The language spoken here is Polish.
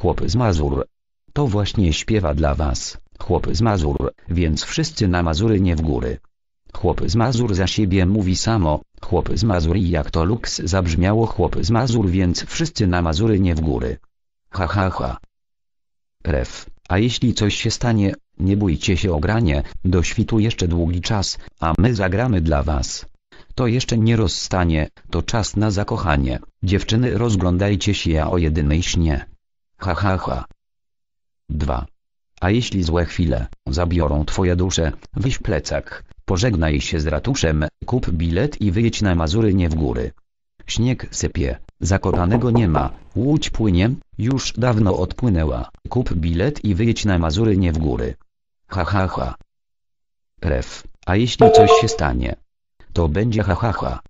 chłop z Mazur. To właśnie śpiewa dla was, chłop z Mazur, więc wszyscy na Mazury nie w góry. Chłop z Mazur za siebie mówi samo, chłop z Mazur i jak to luks zabrzmiało chłop z Mazur więc wszyscy na Mazury nie w góry. Ha ha ha. Ref, a jeśli coś się stanie, nie bójcie się o granie, do świtu jeszcze długi czas, a my zagramy dla was. To jeszcze nie rozstanie, to czas na zakochanie, dziewczyny rozglądajcie się ja o jedynej śnie. Ha ha ha. 2. A jeśli złe chwile zabiorą twoje dusze, wyś plecak, pożegnaj się z ratuszem, kup bilet i wyjedź na Mazury nie w góry. Śnieg sypie, zakopanego nie ma, łódź płynie, już dawno odpłynęła, kup bilet i wyjedź na Mazury nie w góry. Ha ha ha. Ref, a jeśli coś się stanie? To będzie ha ha ha.